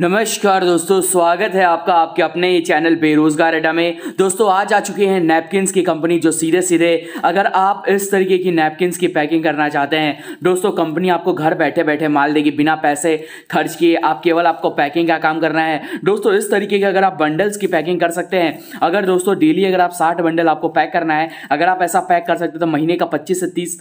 नमस्कार दोस्तों स्वागत है आपका आपके अपने ही चैनल बेरोजगार अड्डा में दोस्तों आज आ चुके हैं नैपकिन्स की कंपनी जो सीधे सीधे अगर आप इस तरीके की नैपकिन्स की पैकिंग करना चाहते हैं दोस्तों कंपनी आपको घर बैठे बैठे माल देगी बिना पैसे खर्च किए आप केवल आपको पैकिंग का काम करना है दोस्तों इस तरीके के अगर आप बंडल्स की पैकिंग कर सकते हैं अगर दोस्तों डेली अगर आप साठ बंडल आपको पैक करना है अगर आप ऐसा पैक कर सकते हो तो महीने का पच्चीस से तीस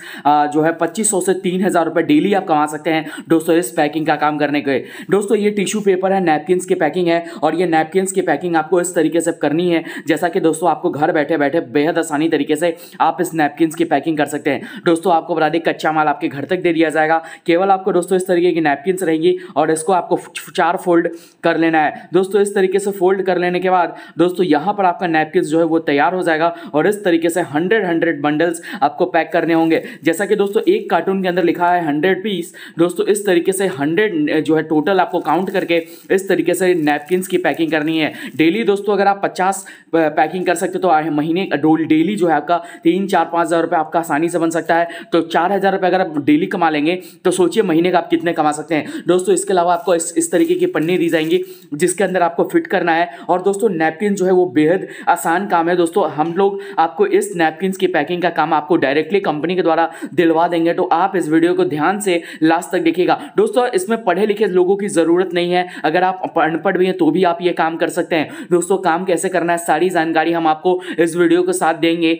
जो है पच्चीस से तीन हज़ार डेली आप कमा सकते हैं दोस्तों इस पैकिंग का काम करने के दोस्तों ये टिश्यू पेपर पेपर है नैपकिनस की पैकिंग है और ये नैपकिनस की पैकिंग आपको इस तरीके से करनी है जैसा कि दोस्तों आपको घर बैठे बैठे बेहद आसानी तरीके से आप इस नैपकिनस की पैकिंग कर सकते हैं दोस्तों आपको बता दें कच्चा माल आपके घर तक दे दिया जाएगा केवल आपको दोस्तों इस तरीके की नैपकिनस रहेंगी और इसको आपको चार फोल्ड कर लेना है दोस्तों इस तरीके से फोल्ड कर लेने के बाद दोस्तों यहाँ पर आपका नैपकिन जो है वो तैयार हो जाएगा और इस तरीके से हंड्रेड हंड्रेड बंडल्स आपको पैक करने होंगे जैसा कि दोस्तों एक कार्टून के अंदर लिखा है हंड्रेड पीस दोस्तों इस तरीके से हंड्रेड जो है टोटल आपको काउंट करके इस तरीके से नैपकिनस की पैकिंग करनी है डेली दोस्तों अगर आप पचास पैकिंग कर सकते तो महीने डेली जो है आपका तीन चार पाँच हज़ार रुपये आपका आसानी से बन सकता है तो चार हज़ार रुपये अगर आप डेली कमा लेंगे तो सोचिए महीने का आप कितने कमा सकते हैं दोस्तों इसके अलावा आपको इस, इस तरीके की पन्नी दी जाएंगी जिसके अंदर आपको फिट करना है और दोस्तों नैपकिन जो है वो बेहद आसान काम है दोस्तों हम लोग आपको इस नैपकिन की पैकिंग का काम आपको डायरेक्टली कंपनी के द्वारा दिलवा देंगे तो आप इस वीडियो को ध्यान से लास्ट तक देखिएगा दोस्तों इसमें पढ़े लिखे लोगों की ज़रूरत नहीं है अगर आप अनपढ़ भी हैं तो भी आप ये काम कर सकते हैं दोस्तों काम कैसे करना है सारी जानकारी हम आपको इस वीडियो के साथ देंगे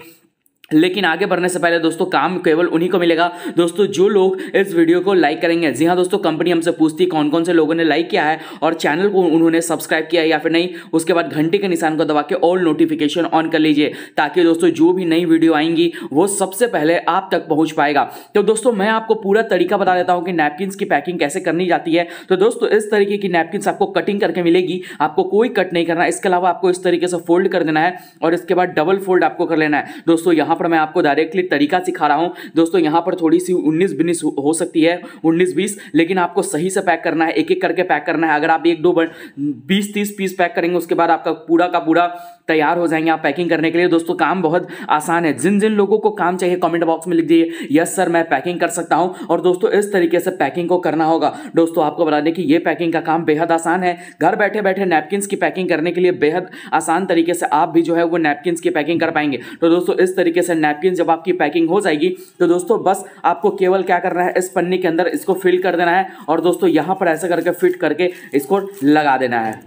लेकिन आगे बढ़ने से पहले दोस्तों काम केवल उन्हीं को मिलेगा दोस्तों जो लोग इस वीडियो को लाइक करेंगे जी हाँ दोस्तों कंपनी हमसे पूछती है कौन कौन से लोगों ने लाइक किया है और चैनल को उन्होंने सब्सक्राइब किया है या फिर नहीं उसके बाद घंटे के निशान को दबा के ऑल नोटिफिकेशन ऑन कर लीजिए ताकि दोस्तों जो भी नई वीडियो आएंगी वो सबसे पहले आप तक पहुंच पाएगा तो दोस्तों मैं आपको पूरा तरीका बता देता हूँ कि नैपकिनस की पैकिंग कैसे करनी जाती है तो दोस्तों इस तरीके की नैपकिनस आपको कटिंग करके मिलेगी आपको कोई कट नहीं करना इसके अलावा आपको इस तरीके से फोल्ड कर देना है और इसके बाद डबल फोल्ड आपको कर लेना है दोस्तों यहाँ यहाँ पर मैं आपको डायरेक्टली तरीका सिखा रहा हूँ दोस्तों यहाँ पर थोड़ी सी उन्नीस बीस हो सकती है उन्नीस बीस लेकिन आपको सही से पैक करना है एक एक करके पैक करना है अगर आप एक दो बीस तीस पीस पैक करेंगे उसके बाद आपका पूरा का पूरा तैयार हो जाएंगे आप पैकिंग करने के लिए दोस्तों काम बहुत आसान है जिन जिन लोगों को काम चाहिए कॉमेंट बॉक्स में लिख दीजिए यस सर मैं पैकिंग कर सकता हूँ और दोस्तों इस तरीके से पैकिंग को करना होगा दोस्तों आपको बता दें कि ये पैकिंग का काम बेहद आसान है घर बैठे बैठे नैपकिनस की पैकिंग करने के लिए बेहद आसान तरीके से आप भी जो है वो नैपकिनस की पैकिंग कर पाएंगे तो दोस्तों इस तरीके से नैपकिन जब आपकी पैकिंग हो जाएगी तो दोस्तों बस आपको केवल क्या करना है इस पन्नी के अंदर इसको फिल कर देना है और दोस्तों यहाँ पर ऐसा करके फिट करके इसको लगा देना है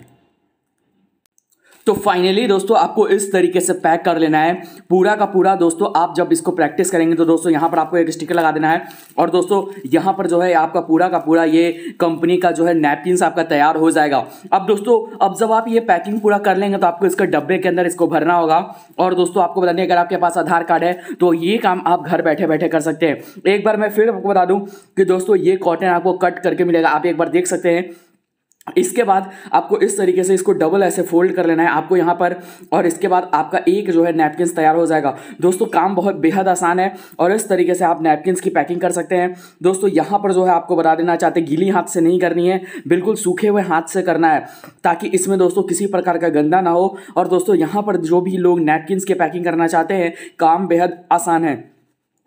तो फाइनली दोस्तों आपको इस तरीके से पैक कर लेना है पूरा का पूरा दोस्तों आप जब इसको प्रैक्टिस करेंगे तो दोस्तों यहाँ पर आपको एक स्टिकर लगा देना है और दोस्तों यहाँ पर जो है आपका पूरा का पूरा ये कंपनी का जो है नैपकिन आपका तैयार हो जाएगा अब दोस्तों अब जब आप ये पैकिंग पूरा कर लेंगे तो आपको इसके डब्बे के अंदर इसको भरना होगा और दोस्तों आपको बता दें अगर आपके पास आधार कार्ड है तो ये काम आप घर बैठे बैठे कर सकते हैं एक बार मैं फिर आपको बता दूँ कि दोस्तों ये कॉटन आपको कट करके मिलेगा आप एक बार देख सकते हैं इसके बाद आपको इस तरीके से इसको डबल ऐसे फोल्ड कर लेना है आपको यहाँ पर और इसके बाद आपका एक जो है नैपकिन तैयार हो जाएगा दोस्तों काम बहुत बेहद आसान है और इस तरीके से आप नैपकिन की पैकिंग कर सकते हैं दोस्तों यहाँ पर जो है आपको बता देना चाहते गीली हाथ से नहीं करनी है बिल्कुल सूखे हुए हाथ से करना है ताकि इसमें दोस्तों किसी प्रकार का गंदा ना हो और दोस्तों यहाँ पर जो भी लोग नैपकिन की पैकिंग करना चाहते हैं काम बेहद आसान है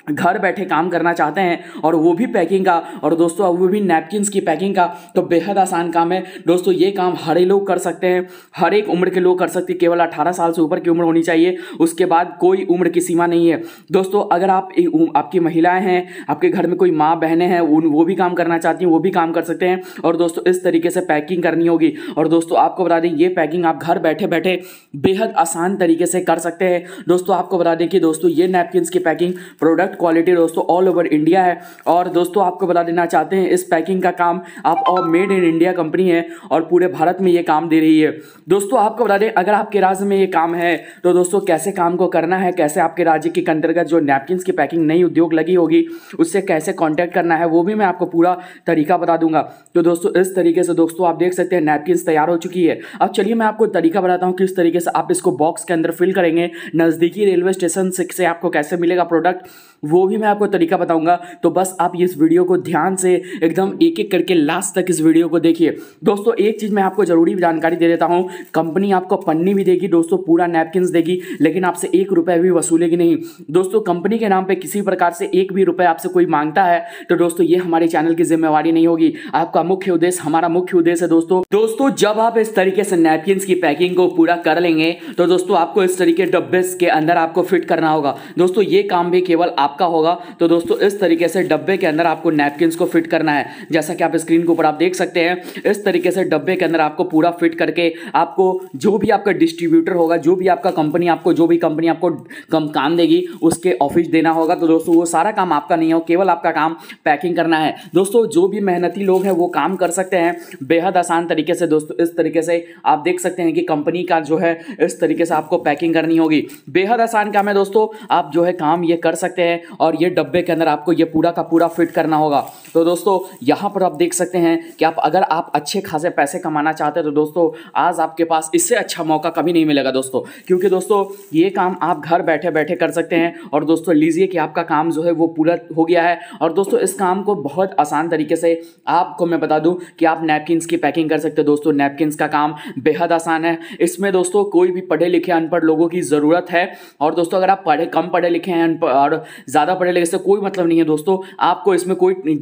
घर बैठे काम करना चाहते हैं और वो भी पैकिंग का और दोस्तों अब वो भी नैपकिन की पैकिंग का तो बेहद आसान काम है दोस्तों ये काम हर ही लोग कर सकते हैं हर एक उम्र के लोग कर सकते हैं केवल 18 साल से ऊपर की उम्र होनी चाहिए उसके बाद कोई उम्र की सीमा नहीं है दोस्तों अगर आप आपकी महिलाएँ हैं आपके घर में कोई माँ बहनें हैं उन वो भी काम करना चाहती हैं वो भी काम कर सकते हैं और दोस्तों इस तरीके से पैकिंग करनी होगी और दोस्तों आपको बता दें ये पैकिंग आप घर बैठे बैठे बेहद आसान तरीके से कर सकते हैं दोस्तों आपको बता दें कि दोस्तों ये नैपकिन की पैकिंग प्रोडक्ट प्रोडक्ट क्वालिटी दोस्तों ऑल ओवर इंडिया है और दोस्तों आपको बता देना चाहते हैं इस पैकिंग का काम आप और मेड इन इंडिया कंपनी है और पूरे भारत में ये काम दे रही है दोस्तों आपको बता दें अगर आपके राज्य में ये काम है तो दोस्तों कैसे काम को करना है कैसे आपके राज्य के अंतर्गत जो नैपकिनस की पैकिंग नई उद्योग लगी होगी उससे कैसे कॉन्टैक्ट करना है वो भी मैं आपको पूरा तरीका बता दूंगा तो दोस्तों इस तरीके से दोस्तों आप देख सकते हैं नैपकिनस तैयार हो चुकी है अब चलिए मैं आपको तरीका बताता हूँ किस तरीके से आप इसको बॉक्स के अंदर फिल करेंगे नज़दीकी रेलवे स्टेशन से आपको कैसे मिलेगा प्रोडक्ट वो भी मैं आपको तरीका बताऊंगा तो बस आप इस वीडियो को ध्यान से एकदम एक एक करके लास्ट तक इस वीडियो को देखिए दोस्तों एक चीज़ मैं आपको ज़रूरी जानकारी दे देता हूं कंपनी आपको पन्नी भी देगी दोस्तों पूरा नैपकिन देगी लेकिन आपसे एक रुपये भी वसूलेगी नहीं दोस्तों कंपनी के नाम पर किसी प्रकार से एक भी रुपये आपसे कोई मांगता है तो दोस्तों ये हमारे चैनल की जिम्मेवारी नहीं होगी आपका मुख्य उद्देश्य हमारा मुख्य उद्देश्य है दोस्तों दोस्तों जब आप इस तरीके से नैपकिन की पैकिंग को पूरा कर लेंगे तो दोस्तों आपको इस तरीके डब्बे के अंदर आपको फिट करना होगा दोस्तों ये काम भी केवल आप आपका होगा तो दोस्तों इस तरीके से डब्बे के अंदर आपको नैपकिन को फिट करना है जैसा कि आप स्क्रीन के ऊपर आप देख सकते हैं इस तरीके से डब्बे के अंदर आपको पूरा फिट करके आपको जो भी आपका डिस्ट्रीब्यूटर होगा जो भी आपका कंपनी आपको जो भी कंपनी आपको कम काम देगी उसके ऑफिस देना होगा तो दोस्तों वो सारा काम आपका नहीं हो केवल आपका काम पैकिंग करना है दोस्तों जो भी मेहनती लोग हैं वो काम कर सकते हैं बेहद आसान तरीके से दोस्तों इस तरीके से आप देख सकते हैं कि कंपनी का जो है इस तरीके से आपको पैकिंग करनी होगी बेहद आसान काम है दोस्तों आप जो है काम ये कर सकते हैं और ये डब्बे के अंदर आपको ये पूरा का पूरा फिट करना होगा तो दोस्तों यहाँ पर आप देख सकते हैं कि आप अगर आप अच्छे खासे पैसे कमाना चाहते हैं तो दोस्तों आज आपके पास इससे अच्छा मौका कभी नहीं मिलेगा दोस्तों क्योंकि दोस्तों ये काम आप घर बैठे बैठे कर सकते हैं और दोस्तों लीजिए कि आपका काम जो है वो पूरा हो गया है और दोस्तों इस काम को बहुत आसान तरीके से आपको मैं बता दूँ कि आप नैपकिनस की पैकिंग कर सकते हैं दोस्तों नैपकिनस का काम बेहद आसान है इसमें दोस्तों कोई भी पढ़े लिखे अनपढ़ लोगों की ज़रूरत है और दोस्तों अगर आप पढ़े कम पढ़े लिखे हैं और ज़्यादा पढ़े लिखे से कोई मतलब नहीं है दोस्तों आपको इसमें कोई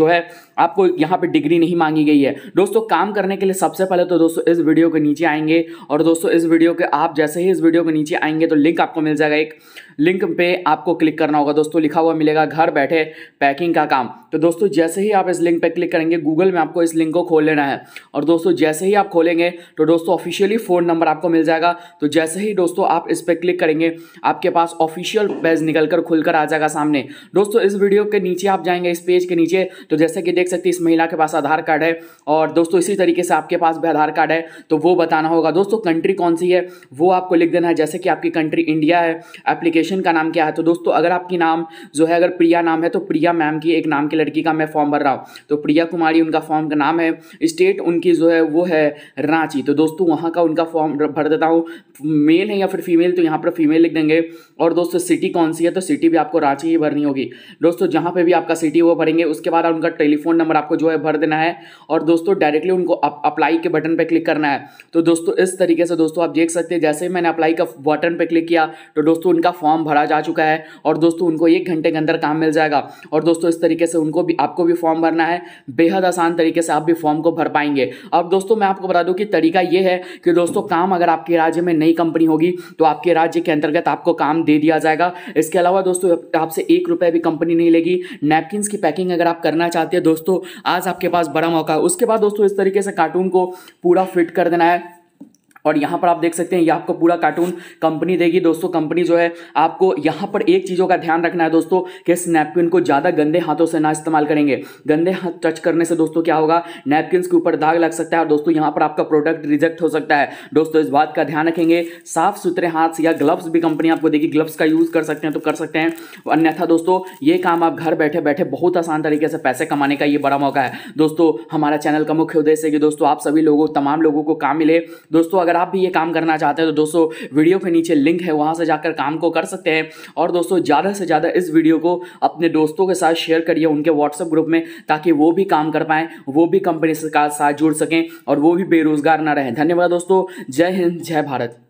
जो है आपको यहाँ पे डिग्री नहीं मांगी गई है दोस्तों काम करने के लिए सबसे पहले तो दोस्तों इस वीडियो के नीचे आएंगे और दोस्तों इस वीडियो के आप जैसे ही इस वीडियो के नीचे आएंगे तो लिंक आपको मिल जाएगा एक लिंक पे आपको क्लिक करना होगा दोस्तों लिखा हुआ मिलेगा घर बैठे पैकिंग का काम तो दोस्तों जैसे ही आप इस लिंक पे क्लिक करेंगे गूगल में आपको इस लिंक को खोल लेना है और दोस्तों जैसे ही आप खोलेंगे तो दोस्तों ऑफिशियली फ़ोन नंबर आपको मिल जाएगा तो जैसे ही दोस्तों आप इस पर क्लिक करेंगे आपके पास ऑफिशियल पेज निकल कर खुलकर आ जाएगा सामने दोस्तों इस वीडियो के नीचे आप जाएंगे इस पेज के नीचे तो जैसे कि देख सकते इस महिला के पास आधार कार्ड है और दोस्तों इसी तरीके से आपके पास भी आधार कार्ड है तो वो बताना होगा दोस्तों कंट्री कौन सी है वो आपको लिख देना है जैसे कि आपकी कंट्री इंडिया है एप्लीकेशन सेशन का नाम क्या है तो दोस्तों अगर आपकी नाम जो है अगर प्रिया नाम है तो प्रिया मैम की एक नाम की लड़की का मैं फॉर्म भर रहा हूँ तो प्रिया कुमारी उनका फॉर्म का नाम है स्टेट उनकी जो है वो है रांची तो दोस्तों वहाँ का उनका फॉर्म भर देता हूँ मेल है या फिर फीमेल तो यहाँ पर फीमेल लिख देंगे और दोस्तों सिटी कौन सी है तो सिटी भी आपको रांची ही भरनी होगी दोस्तों जहाँ पर भी आपका सिटी वो भरेंगे उसके बाद उनका टेलीफोन नंबर आपको जो है भर देना है और दोस्तों डायरेक्टली उनको अप्लाई के बटन पर क्लिक करना है तो दोस्तों इस तरीके से दोस्तों आप देख सकते हैं जैसे ही मैंने अप्लाई का बटन पर क्लिक किया तो दोस्तों उनका फॉर्म फॉर्म भरा जा चुका है और दोस्तों उनको एक घंटे के अंदर काम मिल जाएगा और दोस्तों इस तरीके से उनको भी आपको भी फॉर्म भरना है बेहद आसान तरीके से आप भी फॉर्म को भर पाएंगे अब दोस्तों मैं आपको बता दूँ कि तरीका ये है कि दोस्तों काम अगर आपके राज्य में नई कंपनी होगी तो आपके राज्य के अंतर्गत आपको काम दे दिया जाएगा इसके अलावा दोस्तों आपसे एक रुपये भी कंपनी नहीं लेगी नैपकिन की पैकिंग अगर आप करना चाहते हैं दोस्तों आज आपके पास बड़ा मौका है उसके बाद दोस्तों इस तरीके से कार्टून को पूरा फिट कर देना है और यहाँ पर आप देख सकते हैं ये आपको पूरा कार्टून कंपनी देगी दोस्तों कंपनी जो है आपको यहाँ पर एक चीज़ों का ध्यान रखना है दोस्तों कि इस नैपकिन को ज़्यादा गंदे हाथों से ना इस्तेमाल करेंगे गंदे हाथ टच करने से दोस्तों क्या होगा नैपकिन के ऊपर दाग लग सकता है और दोस्तों यहाँ पर आपका प्रोडक्ट रिजेक्ट हो सकता है दोस्तों इस बात का ध्यान रखेंगे साफ सुथरे हाथ या ग्लव्स भी कंपनी आपको देगी ग्लव्स का यूज़ कर सकते हैं तो कर सकते हैं अन्यथा दोस्तों ये काम आप घर बैठे बैठे बहुत आसान तरीके से पैसे कमाने का ये बड़ा मौका है दोस्तों हमारा चैनल का मुख्य उद्देश्य है कि दोस्तों आप सभी लोगों तमाम लोगों को काम मिले दोस्तों अगर आप भी ये काम करना चाहते हैं तो दोस्तों वीडियो के नीचे लिंक है वहाँ से जाकर काम को कर सकते हैं और दोस्तों ज़्यादा से ज़्यादा इस वीडियो को अपने दोस्तों के साथ शेयर करिए उनके व्हाट्सएप ग्रुप में ताकि वो भी काम कर पाएँ वो भी कंपनी के साथ जुड़ सकें और वो भी बेरोज़गार ना रहें धन्यवाद दोस्तों जय हिंद जय भारत